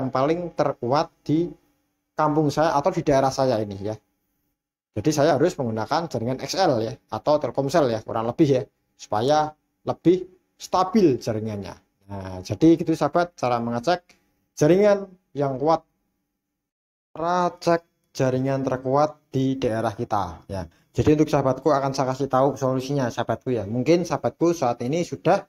yang paling terkuat di kampung saya atau di daerah saya ini ya. Jadi saya harus menggunakan jaringan XL ya atau Telkomsel ya kurang lebih ya supaya lebih stabil jaringannya. Nah, jadi gitu sahabat cara mengecek jaringan yang kuat. Cara cek jaringan terkuat di daerah kita ya. Jadi untuk sahabatku akan saya kasih tahu solusinya sahabatku ya. Mungkin sahabatku saat ini sudah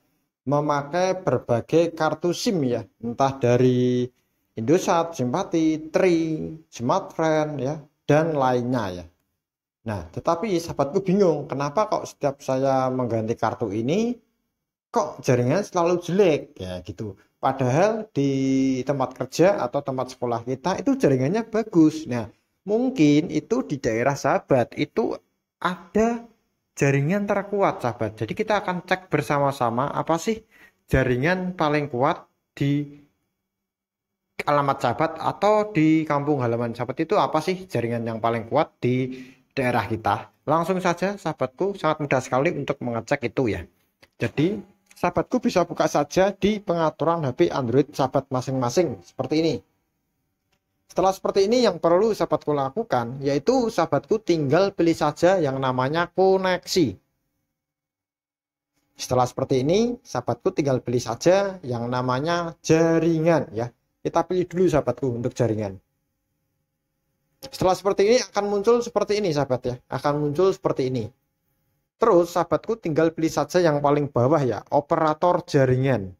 memakai berbagai kartu SIM ya, entah dari Indosat, Simpati, Tri, Smartfren, ya dan lainnya ya. Nah, tetapi sahabatku bingung kenapa kok setiap saya mengganti kartu ini kok jaringan selalu jelek ya gitu. Padahal di tempat kerja atau tempat sekolah kita itu jaringannya bagus. Nah, mungkin itu di daerah sahabat itu ada jaringan terkuat sahabat. Jadi kita akan cek bersama-sama apa sih jaringan paling kuat di alamat sahabat atau di kampung halaman sahabat itu apa sih jaringan yang paling kuat di daerah kita? Langsung saja sahabatku sangat mudah sekali untuk mengecek itu ya. Jadi sahabatku bisa buka saja di pengaturan HP Android sahabat masing-masing seperti ini. Setelah seperti ini yang perlu sahabatku lakukan yaitu sahabatku tinggal pilih saja yang namanya koneksi. Setelah seperti ini sahabatku tinggal pilih saja yang namanya jaringan ya. Kita ya, pilih dulu sahabatku untuk jaringan. Setelah seperti ini akan muncul seperti ini sahabat ya, akan muncul seperti ini. Terus sahabatku tinggal pilih saja yang paling bawah ya, operator jaringan.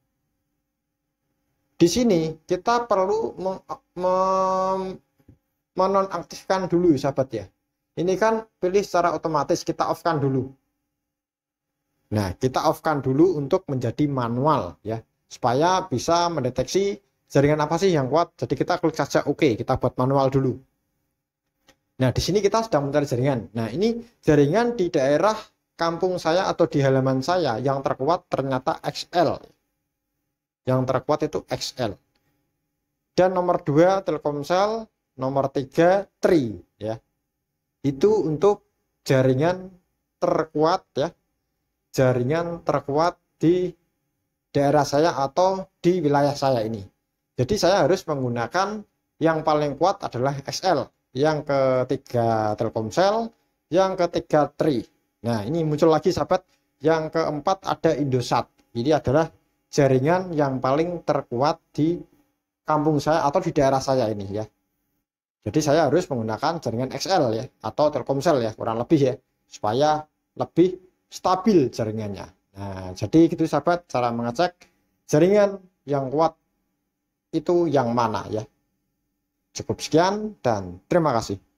Di sini kita perlu menonaktifkan dulu sahabat ya. Ini kan pilih secara otomatis kita off-kan dulu. Nah, kita off-kan dulu untuk menjadi manual ya, supaya bisa mendeteksi jaringan apa sih yang kuat jadi kita klik saja oke okay, kita buat manual dulu nah di sini kita sedang mencari jaringan nah ini jaringan di daerah kampung saya atau di halaman saya yang terkuat ternyata XL yang terkuat itu XL dan nomor 2 Telkomsel nomor 3 Tri ya itu untuk jaringan terkuat ya jaringan terkuat di daerah saya atau di wilayah saya ini jadi saya harus menggunakan yang paling kuat adalah XL, yang ketiga Telkomsel, yang ketiga Tri. Nah, ini muncul lagi sahabat, yang keempat ada Indosat. Ini adalah jaringan yang paling terkuat di kampung saya atau di daerah saya ini ya. Jadi saya harus menggunakan jaringan XL ya atau Telkomsel ya kurang lebih ya supaya lebih stabil jaringannya. Nah, jadi gitu sahabat cara mengecek jaringan yang kuat itu yang mana ya. Cukup sekian dan terima kasih.